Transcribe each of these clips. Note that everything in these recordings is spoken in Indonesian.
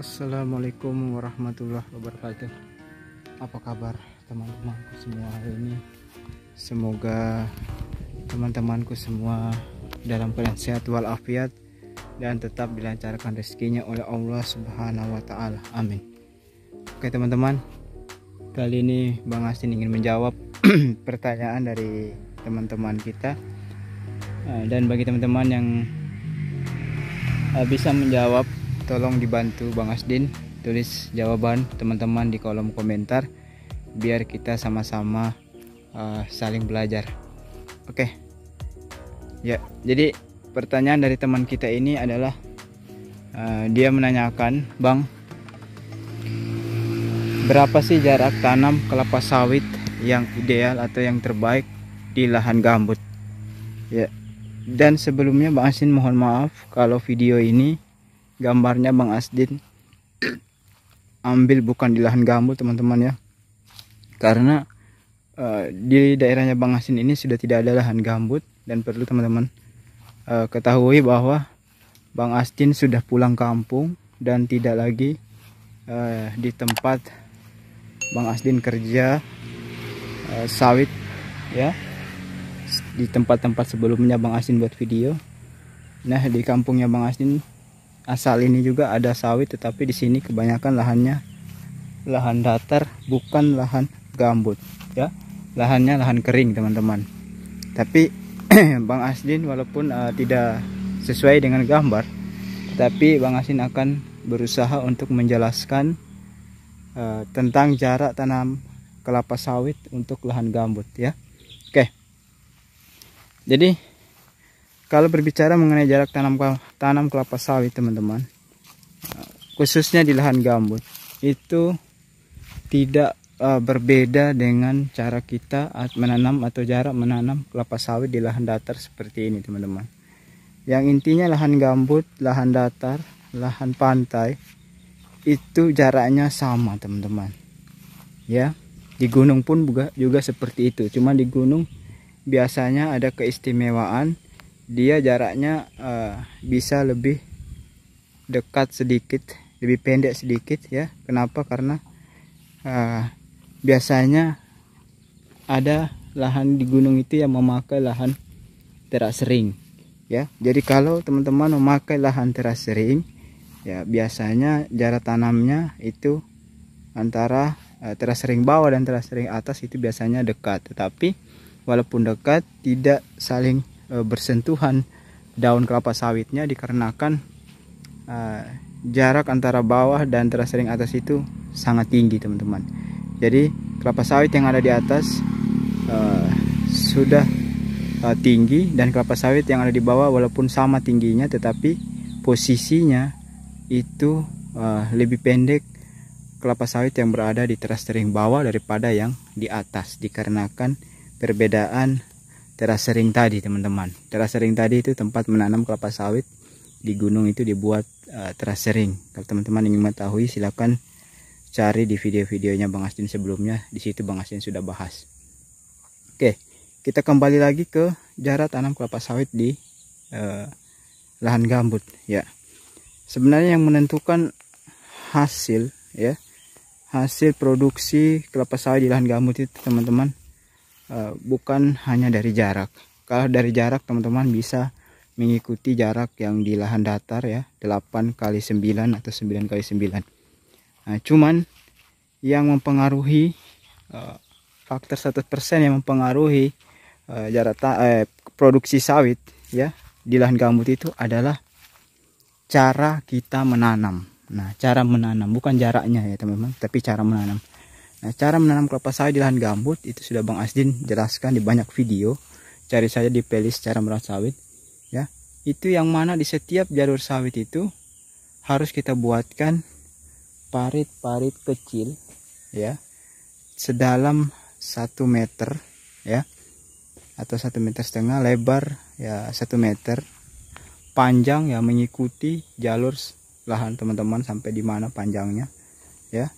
Assalamualaikum warahmatullahi wabarakatuh apa kabar teman-temanku semua hari ini semoga teman-temanku semua dalam keadaan sehat walafiat dan tetap dilancarkan rezekinya oleh Allah subhanahu wa ta'ala amin oke teman-teman kali ini Bang Asin ingin menjawab pertanyaan dari teman-teman kita eh, dan bagi teman-teman yang eh, bisa menjawab tolong dibantu Bang Asdin tulis jawaban teman-teman di kolom komentar biar kita sama-sama uh, saling belajar. Oke. Okay. Ya, jadi pertanyaan dari teman kita ini adalah uh, dia menanyakan, "Bang, berapa sih jarak tanam kelapa sawit yang ideal atau yang terbaik di lahan gambut?" Ya. Dan sebelumnya Bang Asin mohon maaf kalau video ini gambarnya Bang Asdin ambil bukan di lahan gambut teman-teman ya karena uh, di daerahnya Bang Asdin ini sudah tidak ada lahan gambut dan perlu teman-teman uh, ketahui bahwa Bang Asdin sudah pulang kampung dan tidak lagi uh, di tempat Bang Asdin kerja uh, sawit ya di tempat-tempat sebelumnya Bang Asdin buat video nah di kampungnya Bang Asdin asal ini juga ada sawit tetapi di sini kebanyakan lahannya lahan datar bukan lahan gambut ya lahannya lahan kering teman-teman tapi Bang Asdin walaupun uh, tidak sesuai dengan gambar tapi Bang Asdin akan berusaha untuk menjelaskan uh, tentang jarak tanam kelapa sawit untuk lahan gambut ya oke jadi kalau berbicara mengenai jarak tanam tanam kelapa sawit teman-teman khususnya di lahan gambut itu tidak uh, berbeda dengan cara kita menanam atau jarak menanam kelapa sawit di lahan datar seperti ini teman-teman yang intinya lahan gambut lahan datar lahan pantai itu jaraknya sama teman-teman ya di gunung pun juga, juga seperti itu cuma di gunung biasanya ada keistimewaan dia jaraknya uh, bisa lebih dekat sedikit lebih pendek sedikit ya kenapa karena uh, biasanya ada lahan di gunung itu yang memakai lahan teras sering ya jadi kalau teman-teman memakai lahan teras sering ya biasanya jarak tanamnya itu antara uh, teras sering bawah dan teras sering atas itu biasanya dekat tetapi walaupun dekat tidak saling E, bersentuhan daun kelapa sawitnya dikarenakan uh, jarak antara bawah dan terasering atas itu sangat tinggi teman-teman jadi kelapa sawit yang ada di atas uh, sudah uh, tinggi dan kelapa sawit yang ada di bawah walaupun sama tingginya tetapi posisinya itu uh, lebih pendek kelapa sawit yang berada di teras bawah daripada yang di atas dikarenakan perbedaan teras sering tadi teman-teman teras sering tadi itu tempat menanam kelapa sawit di gunung itu dibuat uh, eh, teras sering kalau teman-teman ingin mengetahui silahkan cari di video-videonya Bang Astin sebelumnya di situ Bang Astin sudah bahas oke kita kembali lagi ke jarak tanam kelapa sawit di uh, lahan gambut ya sebenarnya yang menentukan hasil ya hasil produksi kelapa sawit di lahan gambut itu teman-teman Eh, bukan hanya dari jarak kalau dari jarak teman-teman bisa mengikuti jarak yang di lahan datar ya 8 kali 9 atau 9 kali 9 nah, cuman yang mempengaruhi uh, faktor 100% yang mempengaruhi uh, jarak eh, produksi sawit ya di lahan gambut itu adalah cara kita menanam nah cara menanam bukan jaraknya ya teman-teman tapi cara menanam Nah, cara menanam kelapa sawit di lahan gambut itu sudah Bang Asdin jelaskan di banyak video. Cari saja di playlist cara merawat sawit, ya. Itu yang mana di setiap jalur sawit itu harus kita buatkan parit-parit kecil, ya, sedalam 1 meter, ya, atau satu meter setengah, lebar ya satu meter, panjang ya mengikuti jalur lahan teman-teman sampai di mana panjangnya, ya.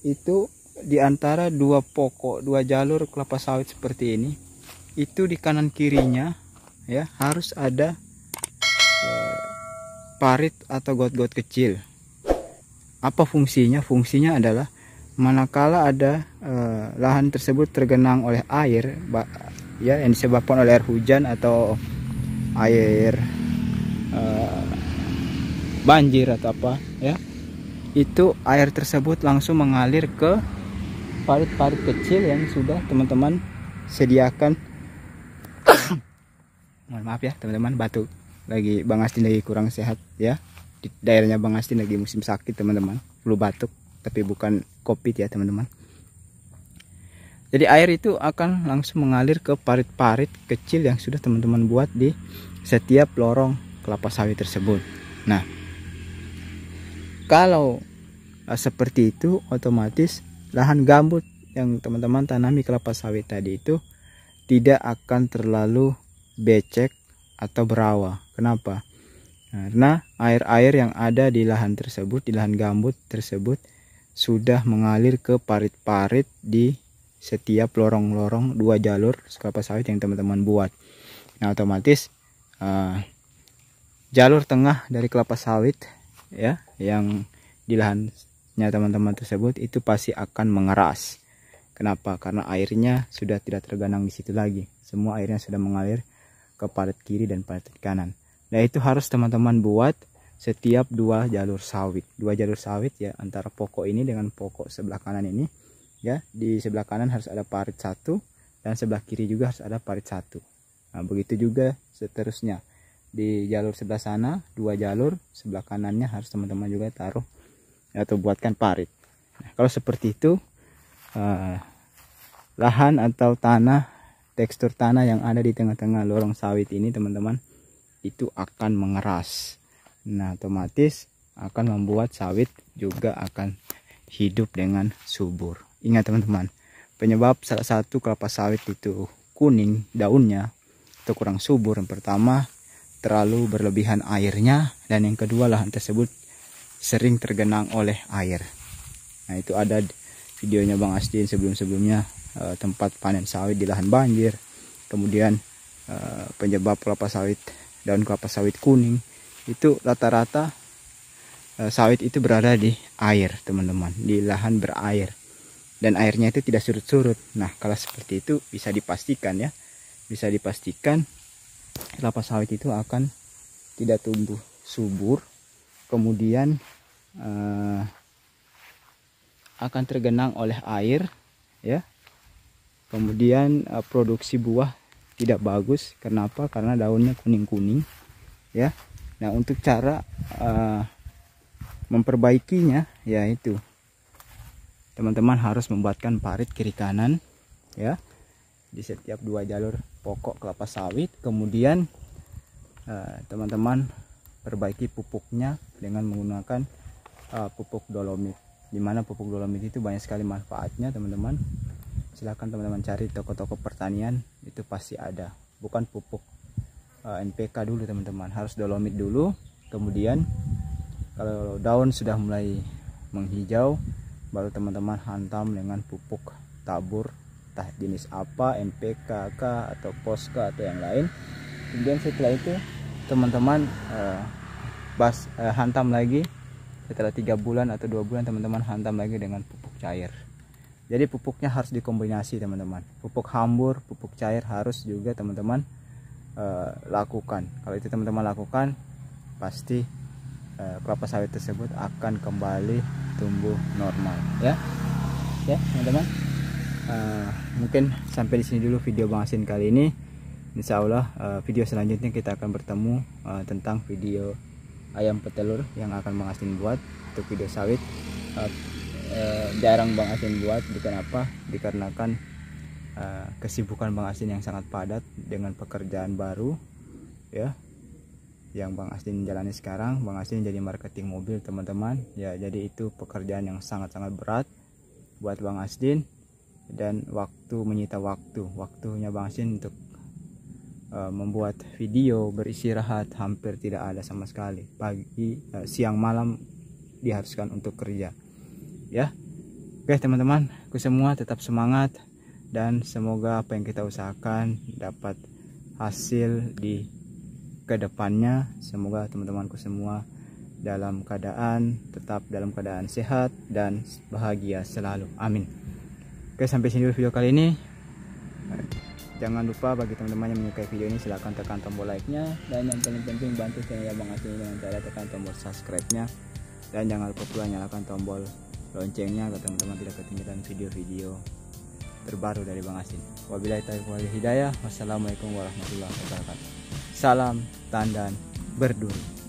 Itu di antara dua pokok dua jalur kelapa sawit seperti ini itu di kanan kirinya ya harus ada eh, parit atau got-got kecil apa fungsinya fungsinya adalah manakala ada eh, lahan tersebut tergenang oleh air ya yang disebabkan oleh air hujan atau air eh, banjir atau apa ya itu air tersebut langsung mengalir ke parit-parit kecil yang sudah teman-teman sediakan mohon maaf ya teman-teman batu lagi Bang Astin lagi kurang sehat ya di daerahnya Bang Astin lagi musim sakit teman-teman flu batuk tapi bukan covid ya teman-teman jadi air itu akan langsung mengalir ke parit-parit kecil yang sudah teman-teman buat di setiap lorong kelapa sawit tersebut nah kalau eh, seperti itu otomatis lahan gambut yang teman-teman tanami kelapa sawit tadi itu tidak akan terlalu becek atau berawa. Kenapa? Karena air-air yang ada di lahan tersebut, di lahan gambut tersebut sudah mengalir ke parit-parit di setiap lorong-lorong dua jalur kelapa sawit yang teman-teman buat. Nah, otomatis uh, jalur tengah dari kelapa sawit ya yang di lahan nya teman-teman tersebut itu pasti akan mengeras. Kenapa? Karena airnya sudah tidak terganang di situ lagi. Semua airnya sudah mengalir ke parit kiri dan parit kanan. Nah itu harus teman-teman buat setiap dua jalur sawit. Dua jalur sawit ya antara pokok ini dengan pokok sebelah kanan ini. Ya di sebelah kanan harus ada parit satu dan sebelah kiri juga harus ada parit satu. Nah begitu juga seterusnya di jalur sebelah sana dua jalur sebelah kanannya harus teman-teman juga taruh atau buatkan parit. Nah, kalau seperti itu eh, lahan atau tanah tekstur tanah yang ada di tengah-tengah lorong sawit ini teman-teman itu akan mengeras. Nah, otomatis akan membuat sawit juga akan hidup dengan subur. Ingat teman-teman, penyebab salah satu kelapa sawit itu kuning daunnya itu kurang subur yang pertama terlalu berlebihan airnya dan yang kedua lahan tersebut sering tergenang oleh air. Nah itu ada videonya Bang Asdin sebelum-sebelumnya eh, tempat panen sawit di lahan banjir. Kemudian eh, penyebab kelapa sawit, daun kelapa sawit kuning. Itu rata-rata eh, sawit itu berada di air teman-teman. Di lahan berair. Dan airnya itu tidak surut-surut. Nah kalau seperti itu bisa dipastikan ya. Bisa dipastikan kelapa sawit itu akan tidak tumbuh subur kemudian eh, akan tergenang oleh air ya kemudian eh, produksi buah tidak bagus kenapa karena daunnya kuning-kuning ya nah untuk cara eh, memperbaikinya yaitu teman-teman harus membuatkan parit kiri kanan ya di setiap dua jalur pokok kelapa sawit kemudian eh, teman-teman teman -teman perbaiki pupuknya dengan menggunakan uh, pupuk dolomit dimana pupuk dolomit itu banyak sekali manfaatnya teman-teman silahkan teman-teman cari toko-toko pertanian itu pasti ada bukan pupuk uh, NPK dulu teman-teman harus dolomit dulu kemudian kalau daun sudah mulai menghijau baru teman-teman hantam dengan pupuk tabur entah jenis apa NPK atau POSKA atau yang lain kemudian setelah itu teman-teman uh, bas uh, hantam lagi setelah tiga bulan atau dua bulan teman-teman hantam lagi dengan pupuk cair jadi pupuknya harus dikombinasi teman-teman pupuk hambur pupuk cair harus juga teman-teman uh, lakukan kalau itu teman-teman lakukan pasti uh, kelapa sawit tersebut akan kembali tumbuh normal ya ya teman-teman uh, mungkin sampai di sini dulu video bang kali ini Insya Allah eh, video selanjutnya kita akan bertemu eh, tentang video ayam petelur yang akan Bang Asin buat untuk video sawit eh, jarang Bang Asin buat bukan dikarenakan kesibukan Bang Asin yang sangat padat dengan pekerjaan baru ya yang Bang Asin jalani sekarang Bang Asin jadi marketing mobil teman-teman ya jadi itu pekerjaan yang sangat-sangat berat buat Bang Asin dan waktu menyita waktu waktunya Bang Asin untuk Eh, membuat video beristirahat hampir tidak ada sama sekali pagi eh, siang malam diharuskan untuk kerja ya oke teman-teman aku semua tetap semangat dan semoga apa yang kita usahakan dapat hasil di kedepannya semoga teman-temanku semua dalam keadaan tetap dalam keadaan sehat dan bahagia selalu amin oke sampai sini dulu video kali ini jangan lupa bagi teman-teman yang menyukai video ini silahkan tekan tombol like-nya dan yang paling penting bantu channel Abang Asin dengan cara tekan tombol subscribe-nya dan jangan lupa pula nyalakan tombol loncengnya agar teman-teman tidak ketinggalan video-video terbaru dari Bang Asin. Wabillahi taufiq wal hidayah. Wassalamualaikum warahmatullahi wabarakatuh. Salam tandan berduri.